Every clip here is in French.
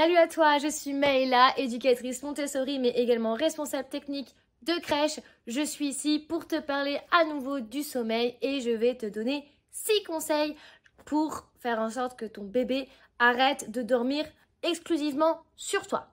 Salut à toi, je suis Maëla, éducatrice Montessori mais également responsable technique de crèche. Je suis ici pour te parler à nouveau du sommeil et je vais te donner 6 conseils pour faire en sorte que ton bébé arrête de dormir exclusivement sur toi.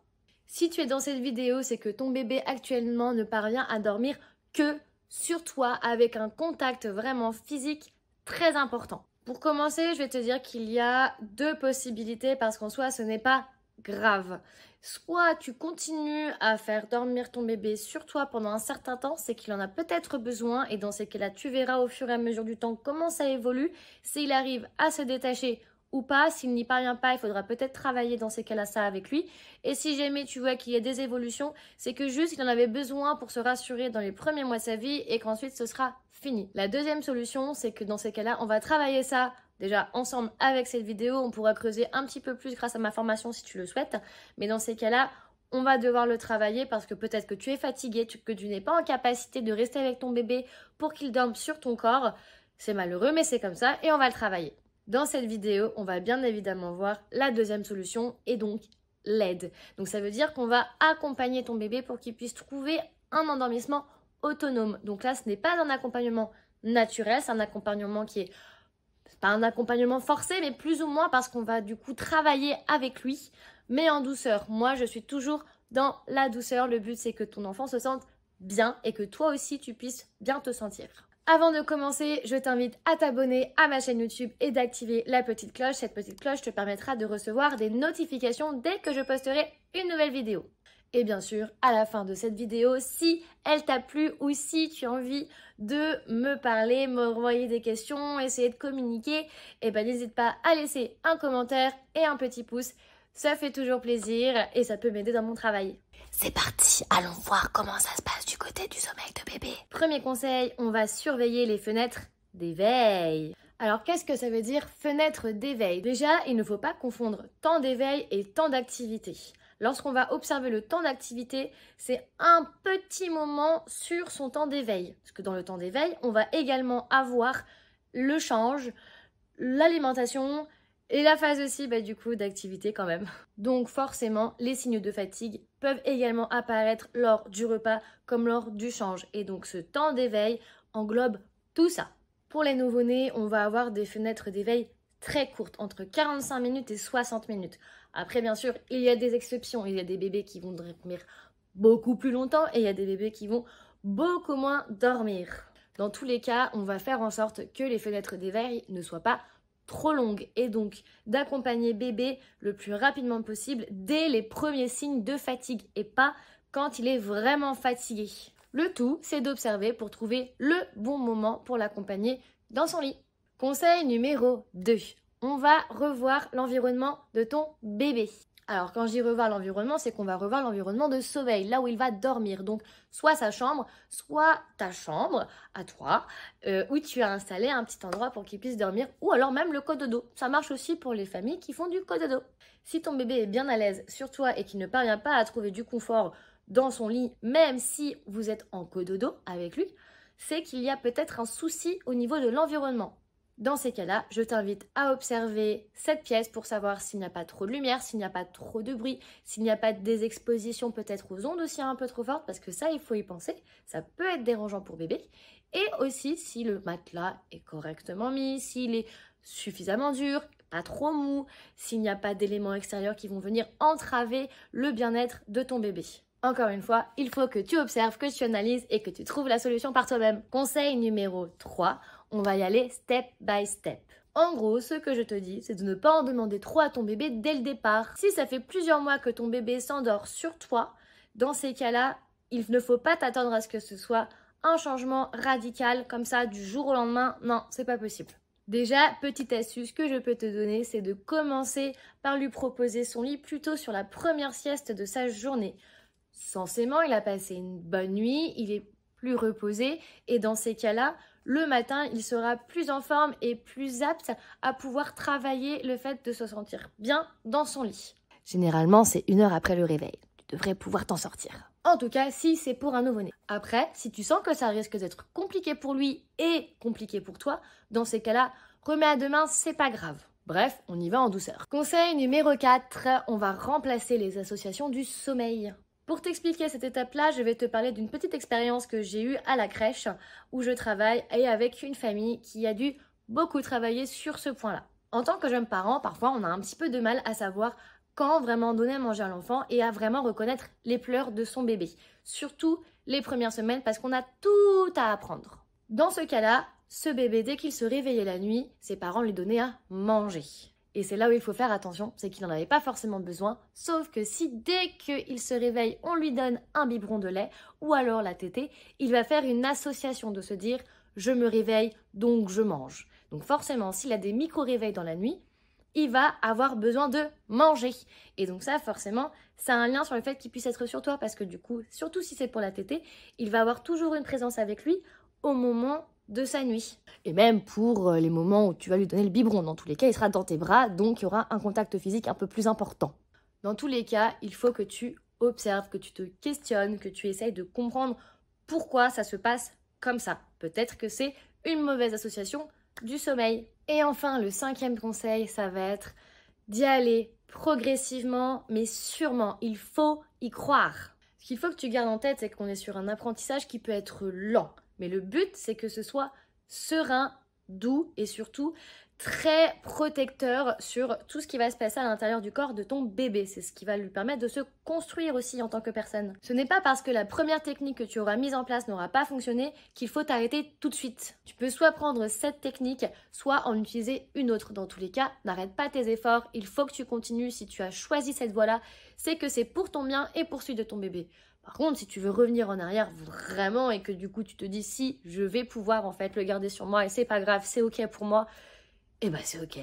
Si tu es dans cette vidéo, c'est que ton bébé actuellement ne parvient à dormir que sur toi avec un contact vraiment physique très important. Pour commencer, je vais te dire qu'il y a deux possibilités parce qu'en soi, ce n'est pas grave. Soit tu continues à faire dormir ton bébé sur toi pendant un certain temps, c'est qu'il en a peut-être besoin et dans ces cas-là, tu verras au fur et à mesure du temps comment ça évolue, s'il arrive à se détacher ou pas, s'il n'y parvient pas, il faudra peut-être travailler dans ces cas-là ça avec lui. Et si jamais tu vois qu'il y a des évolutions, c'est que juste il en avait besoin pour se rassurer dans les premiers mois de sa vie et qu'ensuite ce sera fini. La deuxième solution, c'est que dans ces cas-là, on va travailler ça Déjà, ensemble avec cette vidéo, on pourra creuser un petit peu plus grâce à ma formation si tu le souhaites. Mais dans ces cas-là, on va devoir le travailler parce que peut-être que tu es fatigué, que tu n'es pas en capacité de rester avec ton bébé pour qu'il dorme sur ton corps. C'est malheureux, mais c'est comme ça et on va le travailler. Dans cette vidéo, on va bien évidemment voir la deuxième solution et donc l'aide. Donc ça veut dire qu'on va accompagner ton bébé pour qu'il puisse trouver un endormissement autonome. Donc là, ce n'est pas un accompagnement naturel, c'est un accompagnement qui est pas un accompagnement forcé, mais plus ou moins parce qu'on va du coup travailler avec lui, mais en douceur. Moi, je suis toujours dans la douceur. Le but, c'est que ton enfant se sente bien et que toi aussi, tu puisses bien te sentir. Avant de commencer, je t'invite à t'abonner à ma chaîne YouTube et d'activer la petite cloche. Cette petite cloche te permettra de recevoir des notifications dès que je posterai une nouvelle vidéo. Et bien sûr, à la fin de cette vidéo, si elle t'a plu ou si tu as envie de me parler, me renvoyer des questions, essayer de communiquer, et eh ben, n'hésite pas à laisser un commentaire et un petit pouce. Ça fait toujours plaisir et ça peut m'aider dans mon travail. C'est parti, allons voir comment ça se passe du côté du sommeil de bébé. Premier conseil, on va surveiller les fenêtres d'éveil. Alors qu'est-ce que ça veut dire fenêtre d'éveil Déjà, il ne faut pas confondre temps d'éveil et temps d'activité. Lorsqu'on va observer le temps d'activité, c'est un petit moment sur son temps d'éveil. Parce que dans le temps d'éveil, on va également avoir le change, l'alimentation et la phase aussi bah, du coup d'activité quand même. Donc forcément, les signes de fatigue peuvent également apparaître lors du repas comme lors du change. Et donc ce temps d'éveil englobe tout ça. Pour les nouveau-nés, on va avoir des fenêtres d'éveil très courte, entre 45 minutes et 60 minutes. Après, bien sûr, il y a des exceptions. Il y a des bébés qui vont dormir beaucoup plus longtemps et il y a des bébés qui vont beaucoup moins dormir. Dans tous les cas, on va faire en sorte que les fenêtres d'éveil ne soient pas trop longues et donc d'accompagner bébé le plus rapidement possible dès les premiers signes de fatigue et pas quand il est vraiment fatigué. Le tout, c'est d'observer pour trouver le bon moment pour l'accompagner dans son lit. Conseil numéro 2. On va revoir l'environnement de ton bébé. Alors quand j'y revois l'environnement, c'est qu'on va revoir l'environnement de sommeil, là où il va dormir. Donc soit sa chambre, soit ta chambre à toi, euh, où tu as installé un petit endroit pour qu'il puisse dormir, ou alors même le cododo. Ça marche aussi pour les familles qui font du cododo. Si ton bébé est bien à l'aise sur toi et qu'il ne parvient pas à trouver du confort dans son lit, même si vous êtes en cododo avec lui, c'est qu'il y a peut-être un souci au niveau de l'environnement. Dans ces cas-là, je t'invite à observer cette pièce pour savoir s'il n'y a pas trop de lumière, s'il n'y a pas trop de bruit, s'il n'y a pas des expositions peut-être aux ondes aussi un peu trop fortes, parce que ça, il faut y penser, ça peut être dérangeant pour bébé. Et aussi si le matelas est correctement mis, s'il est suffisamment dur, pas trop mou, s'il n'y a pas d'éléments extérieurs qui vont venir entraver le bien-être de ton bébé. Encore une fois, il faut que tu observes, que tu analyses et que tu trouves la solution par toi-même. Conseil numéro 3, on va y aller step by step. En gros, ce que je te dis, c'est de ne pas en demander trop à ton bébé dès le départ. Si ça fait plusieurs mois que ton bébé s'endort sur toi, dans ces cas-là, il ne faut pas t'attendre à ce que ce soit un changement radical comme ça du jour au lendemain. Non, c'est pas possible. Déjà, petite astuce que je peux te donner, c'est de commencer par lui proposer son lit plutôt sur la première sieste de sa journée. Sensément, il a passé une bonne nuit, il est plus reposé et dans ces cas-là, le matin, il sera plus en forme et plus apte à pouvoir travailler le fait de se sentir bien dans son lit. Généralement, c'est une heure après le réveil. Tu devrais pouvoir t'en sortir. En tout cas, si c'est pour un nouveau-né. Après, si tu sens que ça risque d'être compliqué pour lui et compliqué pour toi, dans ces cas-là, remets à demain, c'est pas grave. Bref, on y va en douceur. Conseil numéro 4, on va remplacer les associations du sommeil. Pour t'expliquer cette étape-là, je vais te parler d'une petite expérience que j'ai eue à la crèche où je travaille et avec une famille qui a dû beaucoup travailler sur ce point-là. En tant que jeune parent, parfois on a un petit peu de mal à savoir quand vraiment donner à manger à l'enfant et à vraiment reconnaître les pleurs de son bébé, surtout les premières semaines parce qu'on a tout à apprendre. Dans ce cas-là, ce bébé, dès qu'il se réveillait la nuit, ses parents lui donnaient à manger. Et c'est là où il faut faire attention, c'est qu'il n'en avait pas forcément besoin, sauf que si dès qu'il se réveille, on lui donne un biberon de lait ou alors la tétée, il va faire une association de se dire je me réveille, donc je mange. Donc forcément, s'il a des micro-réveils dans la nuit, il va avoir besoin de manger. Et donc ça, forcément, ça a un lien sur le fait qu'il puisse être sur toi, parce que du coup, surtout si c'est pour la tétée, il va avoir toujours une présence avec lui au moment de sa nuit. Et même pour euh, les moments où tu vas lui donner le biberon, dans tous les cas, il sera dans tes bras, donc il y aura un contact physique un peu plus important. Dans tous les cas, il faut que tu observes, que tu te questionnes, que tu essayes de comprendre pourquoi ça se passe comme ça. Peut-être que c'est une mauvaise association du sommeil. Et enfin, le cinquième conseil, ça va être d'y aller progressivement, mais sûrement. Il faut y croire. Ce qu'il faut que tu gardes en tête, c'est qu'on est sur un apprentissage qui peut être lent. Mais le but, c'est que ce soit serein, doux et surtout très protecteur sur tout ce qui va se passer à l'intérieur du corps de ton bébé. C'est ce qui va lui permettre de se construire aussi en tant que personne. Ce n'est pas parce que la première technique que tu auras mise en place n'aura pas fonctionné qu'il faut t'arrêter tout de suite. Tu peux soit prendre cette technique, soit en utiliser une autre. Dans tous les cas, n'arrête pas tes efforts, il faut que tu continues. Si tu as choisi cette voie-là, c'est que c'est pour ton bien et pour celui de ton bébé. Par contre, si tu veux revenir en arrière vraiment et que du coup tu te dis si je vais pouvoir en fait le garder sur moi et c'est pas grave, c'est ok pour moi, et eh bah ben, c'est ok.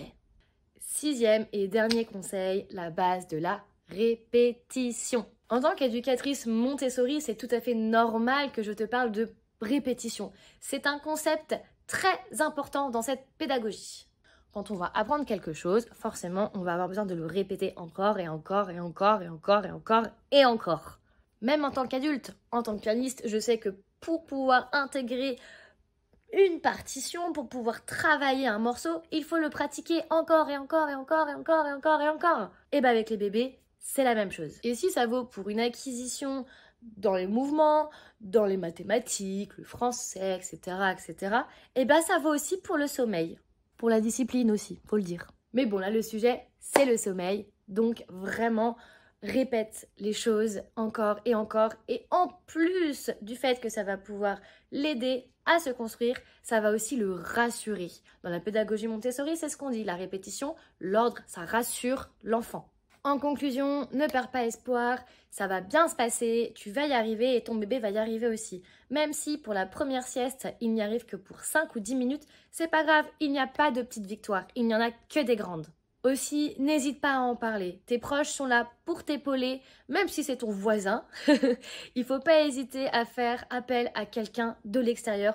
Sixième et dernier conseil, la base de la répétition. En tant qu'éducatrice Montessori, c'est tout à fait normal que je te parle de répétition. C'est un concept très important dans cette pédagogie. Quand on va apprendre quelque chose, forcément, on va avoir besoin de le répéter encore et encore et encore et encore et encore et encore. Même en tant qu'adulte, en tant que pianiste, je sais que pour pouvoir intégrer une partition, pour pouvoir travailler un morceau, il faut le pratiquer encore et encore et encore et encore et encore et encore. Et ben, avec les bébés, c'est la même chose. Et si ça vaut pour une acquisition dans les mouvements, dans les mathématiques, le français, etc., etc., et ben, ça vaut aussi pour le sommeil. Pour la discipline aussi, faut le dire. Mais bon, là, le sujet, c'est le sommeil. Donc vraiment, répète les choses encore et encore. Et en plus du fait que ça va pouvoir l'aider à se construire, ça va aussi le rassurer. Dans la pédagogie Montessori, c'est ce qu'on dit, la répétition, l'ordre, ça rassure l'enfant. En conclusion, ne perds pas espoir, ça va bien se passer, tu vas y arriver et ton bébé va y arriver aussi. Même si pour la première sieste, il n'y arrive que pour 5 ou 10 minutes, c'est pas grave, il n'y a pas de petites victoires, il n'y en a que des grandes. Aussi, n'hésite pas à en parler. Tes proches sont là pour t'épauler, même si c'est ton voisin. Il ne faut pas hésiter à faire appel à quelqu'un de l'extérieur,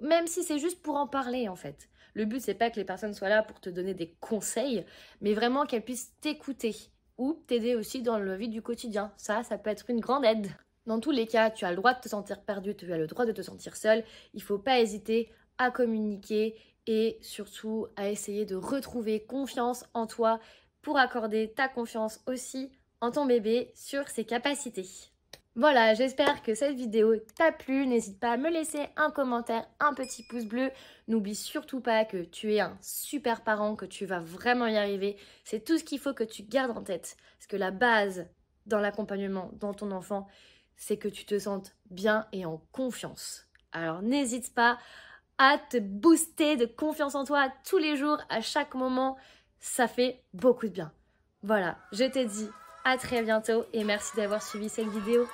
même si c'est juste pour en parler en fait. Le but, c'est pas que les personnes soient là pour te donner des conseils, mais vraiment qu'elles puissent t'écouter ou t'aider aussi dans le vie du quotidien. Ça, ça peut être une grande aide. Dans tous les cas, tu as le droit de te sentir perdu, tu as le droit de te sentir seul. Il ne faut pas hésiter à communiquer et surtout à essayer de retrouver confiance en toi pour accorder ta confiance aussi en ton bébé sur ses capacités. Voilà, j'espère que cette vidéo t'a plu. N'hésite pas à me laisser un commentaire, un petit pouce bleu. N'oublie surtout pas que tu es un super parent, que tu vas vraiment y arriver. C'est tout ce qu'il faut que tu gardes en tête. Parce que la base dans l'accompagnement, dans ton enfant, c'est que tu te sentes bien et en confiance. Alors n'hésite pas à te booster de confiance en toi tous les jours, à chaque moment. Ça fait beaucoup de bien. Voilà, je te dis à très bientôt et merci d'avoir suivi cette vidéo.